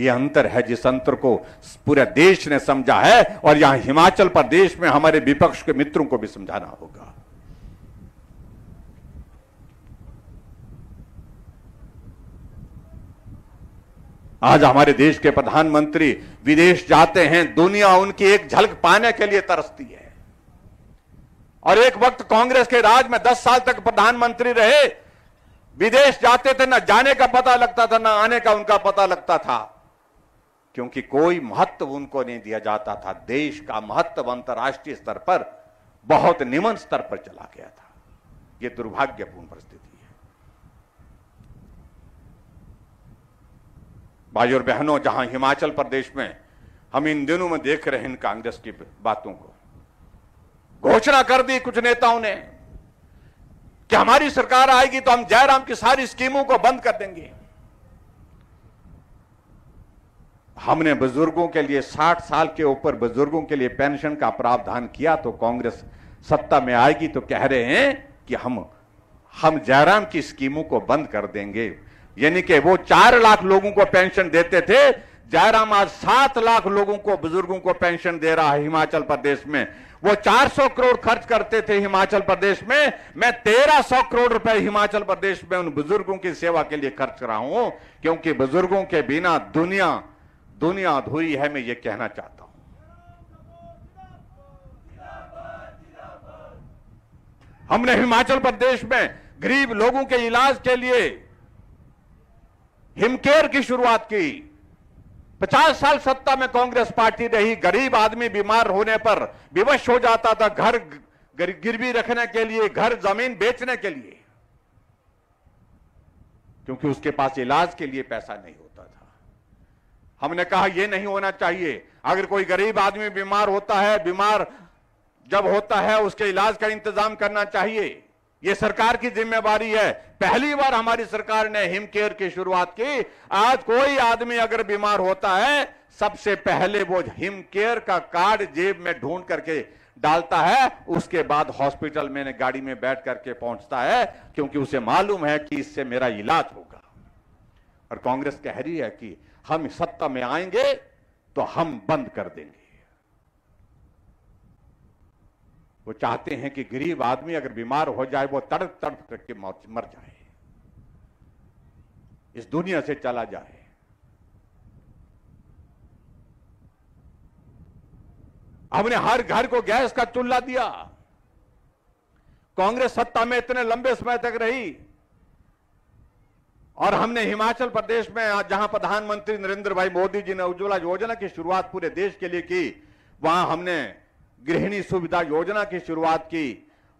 ये अंतर है जिस अंतर को पूरे देश ने समझा है और यहां हिमाचल प्रदेश में हमारे विपक्ष के मित्रों को भी समझाना होगा आज हमारे देश के प्रधानमंत्री विदेश जाते हैं दुनिया उनकी एक झलक पाने के लिए तरसती है और एक वक्त कांग्रेस के राज में 10 साल तक प्रधानमंत्री रहे विदेश जाते थे ना जाने का पता लगता था ना आने का उनका पता लगता था क्योंकि कोई महत्व उनको नहीं दिया जाता था देश का महत्व अंतर्राष्ट्रीय स्तर पर बहुत निम्न स्तर पर चला गया था यह दुर्भाग्यपूर्ण परिस्थिति है भाई और बहनों जहां हिमाचल प्रदेश में हम इन दिनों में देख रहे हैं कांग्रेस की बातों को घोषणा कर दी कुछ नेताओं ने कि हमारी सरकार आएगी तो हम जयराम की सारी स्कीमों को बंद कर देंगे हमने बुजुर्गों के लिए 60 साल के ऊपर बुजुर्गों के लिए पेंशन का प्रावधान किया तो कांग्रेस सत्ता में आएगी तो कह रहे हैं कि हम हम जयराम की स्कीमों को बंद कर देंगे यानी कि वो चार लाख लोगों को पेंशन देते थे जयराम आज सात लाख लोगों को बुजुर्गों को पेंशन दे रहा है हिमाचल प्रदेश में वो 400 करोड़ खर्च करते थे हिमाचल प्रदेश में मैं 1300 करोड़ रुपए हिमाचल प्रदेश में उन बुजुर्गों की सेवा के लिए खर्च रहा हूं क्योंकि बुजुर्गों के बिना दुनिया दुनिया अधूरी है मैं ये कहना चाहता हूं हमने हिमाचल प्रदेश में गरीब लोगों के इलाज के लिए हिमकेयर की शुरुआत की पचास साल सत्ता में कांग्रेस पार्टी रही गरीब आदमी बीमार होने पर विवश हो जाता था घर गिरवी रखने के लिए घर जमीन बेचने के लिए क्योंकि उसके पास इलाज के लिए पैसा नहीं होता था हमने कहा यह नहीं होना चाहिए अगर कोई गरीब आदमी बीमार होता है बीमार जब होता है उसके इलाज का इंतजाम करना चाहिए ये सरकार की जिम्मेवारी है पहली बार हमारी सरकार ने हिम केयर की शुरुआत की आज कोई आदमी अगर बीमार होता है सबसे पहले वो हिम केयर का कार्ड जेब में ढूंढ करके डालता है उसके बाद हॉस्पिटल में गाड़ी में बैठ करके पहुंचता है क्योंकि उसे मालूम है कि इससे मेरा इलाज हो और कांग्रेस कह रही है कि हम सत्ता में आएंगे तो हम बंद कर देंगे वो चाहते हैं कि गरीब आदमी अगर बीमार हो जाए वो तड़प तड़प करके मर जाए इस दुनिया से चला जाए हमने हर घर को गैस का चूल्हा दिया कांग्रेस सत्ता में इतने लंबे समय तक रही और हमने हिमाचल प्रदेश में जहां प्रधानमंत्री नरेंद्र भाई मोदी जी ने उज्ज्वला योजना की शुरुआत पूरे देश के लिए की वहां हमने गृहिणी सुविधा योजना की शुरुआत की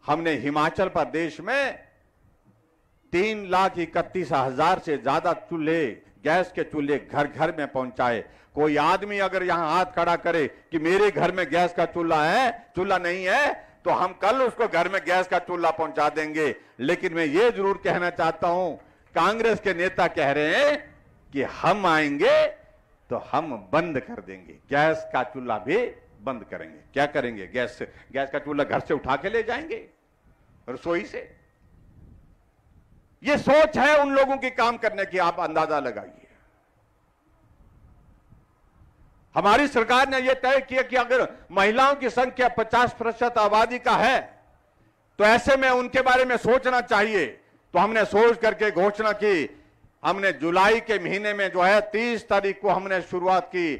हमने हिमाचल प्रदेश में तीन लाख इकतीस हजार से ज्यादा चूल्हे गैस के चूल्हे घर घर में पहुंचाए कोई आदमी अगर यहां हाथ खड़ा करे कि मेरे घर में गैस का चूल्हा है चूल्हा नहीं है तो हम कल उसको घर में गैस का चूल्हा पहुंचा देंगे लेकिन मैं ये जरूर कहना चाहता हूं कांग्रेस के नेता कह रहे हैं कि हम आएंगे तो हम बंद कर देंगे गैस का चूल्हा भी बंद करेंगे क्या करेंगे गैस से गैस का चूल्हा घर से उठा के ले जाएंगे रसोई से ये सोच है उन लोगों की काम करने की आप अंदाजा लगाइए हमारी सरकार ने यह तय किया कि अगर महिलाओं की संख्या 50 प्रतिशत आबादी का है तो ऐसे में उनके बारे में सोचना चाहिए तो हमने सोच करके घोषणा की हमने जुलाई के महीने में जो है तीस तारीख को हमने शुरुआत की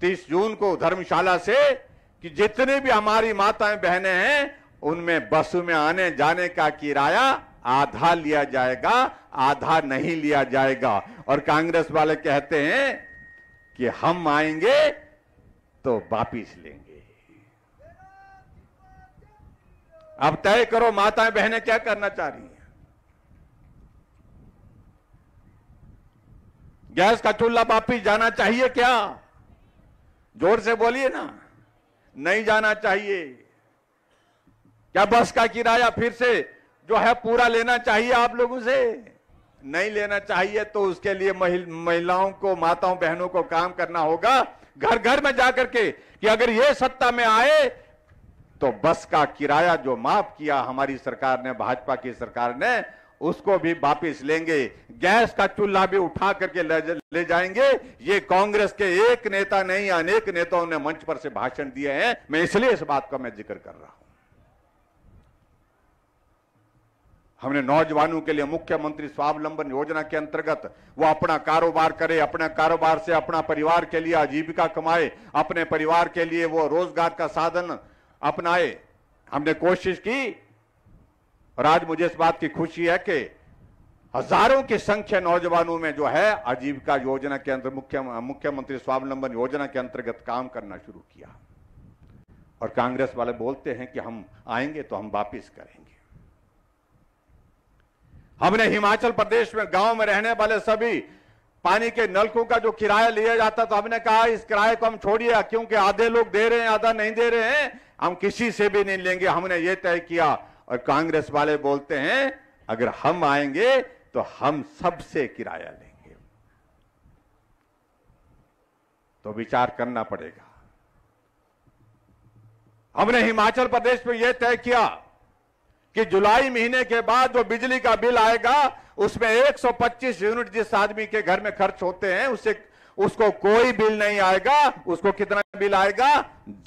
तीस जून को धर्मशाला से कि जितनी भी हमारी माताएं बहनें हैं उनमें बस में आने जाने का किराया आधा लिया जाएगा आधा नहीं लिया जाएगा और कांग्रेस वाले कहते हैं कि हम आएंगे तो वापिस लेंगे अब तय करो माताएं बहनें क्या करना चाह रही हैं गैस का चूल्हा वापिस जाना चाहिए क्या जोर से बोलिए ना नहीं जाना चाहिए क्या बस का किराया फिर से जो है पूरा लेना चाहिए आप लोगों से नहीं लेना चाहिए तो उसके लिए महिलाओं को माताओं बहनों को काम करना होगा घर घर में जाकर के कि अगर ये सत्ता में आए तो बस का किराया जो माफ किया हमारी सरकार ने भाजपा की सरकार ने उसको भी वापिस लेंगे गैस का चूल्हा भी उठा करके ले जाएंगे ये कांग्रेस के एक नेता नहीं अनेक नेताओं ने मंच पर से भाषण दिए हैं मैं इसलिए इस बात का मैं जिक्र कर रहा हूं हमने नौजवानों के लिए मुख्यमंत्री स्वावलंबन योजना के अंतर्गत वो अपना कारोबार करे अपने कारोबार से अपना परिवार के लिए आजीविका कमाए अपने परिवार के लिए वो रोजगार का साधन अपनाए हमने कोशिश की और आज मुझे इस बात की खुशी है कि हजारों की संख्या नौजवानों में जो है आजीविका योजना के अंदर मुख्य मुख्यमंत्री स्वावलंबन योजना के अंतर्गत काम करना शुरू किया और कांग्रेस वाले बोलते हैं कि हम आएंगे तो हम वापिस करेंगे हमने हिमाचल प्रदेश में गांव में रहने वाले सभी पानी के नलकों का जो किराया लिया जाता तो हमने कहा इस किराए को हम छोड़िए क्योंकि आधे लोग दे रहे हैं आधा नहीं दे रहे हैं हम किसी से भी नहीं लेंगे हमने ये तय किया और कांग्रेस वाले बोलते हैं अगर हम आएंगे तो हम सबसे किराया लेंगे तो विचार करना पड़ेगा हमने हिमाचल प्रदेश में यह तय किया कि जुलाई महीने के बाद जो बिजली का बिल आएगा उसमें 125 यूनिट जिस आदमी के घर में खर्च होते हैं उसे उसको कोई बिल नहीं आएगा उसको कितना बिल आएगा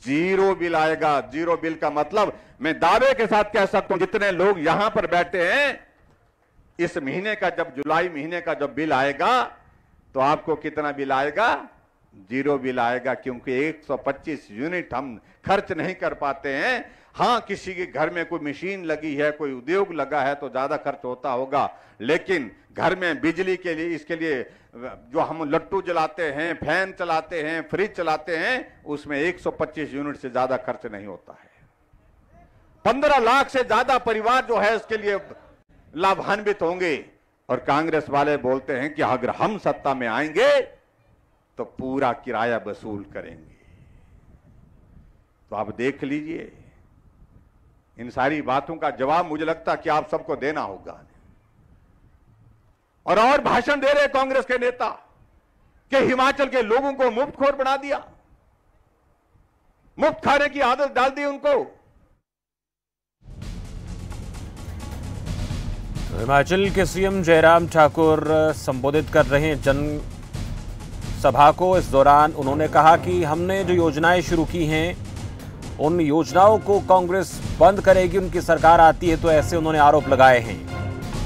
जीरो बिल आएगा जीरो बिल का मतलब मैं दावे के साथ कह सकता हूं जितने लोग यहां पर बैठे हैं इस महीने का जब जुलाई महीने का जब बिल आएगा तो आपको कितना बिल आएगा जीरो बिल आएगा क्योंकि 125 यूनिट हम खर्च नहीं कर पाते हैं हाँ किसी के घर में कोई मशीन लगी है कोई उद्योग लगा है तो ज़्यादा खर्च होता होगा लेकिन घर में बिजली के लिए इसके लिए जो हम लट्टू जलाते हैं फैन चलाते हैं फ्रिज चलाते हैं उसमें 125 यूनिट से ज़्यादा खर्च नहीं होता है पंद्रह लाख से ज़्यादा परिवार जो है उसके लिए लाभान्वित होंगे और कांग्रेस वाले बोलते हैं कि अगर हम सत्ता में आएंगे तो पूरा किराया वसूल करेंगे तो आप देख लीजिए इन सारी बातों का जवाब मुझे लगता कि आप सबको देना होगा और और भाषण दे रहे कांग्रेस के नेता कि हिमाचल के लोगों को मुफ्त खोर बना दिया मुफ्त खाने की आदत डाल दी उनको हिमाचल के सीएम जयराम ठाकुर संबोधित कर रहे हैं जन सभा को इस दौरान उन्होंने कहा कि हमने जो योजनाएं शुरू की हैं उन योजनाओं को कांग्रेस बंद करेगी उनकी सरकार आती है तो ऐसे उन्होंने आरोप लगाए हैं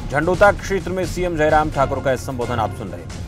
झंडोता क्षेत्र में सीएम जयराम ठाकुर का संबोधन आप सुन रहे हैं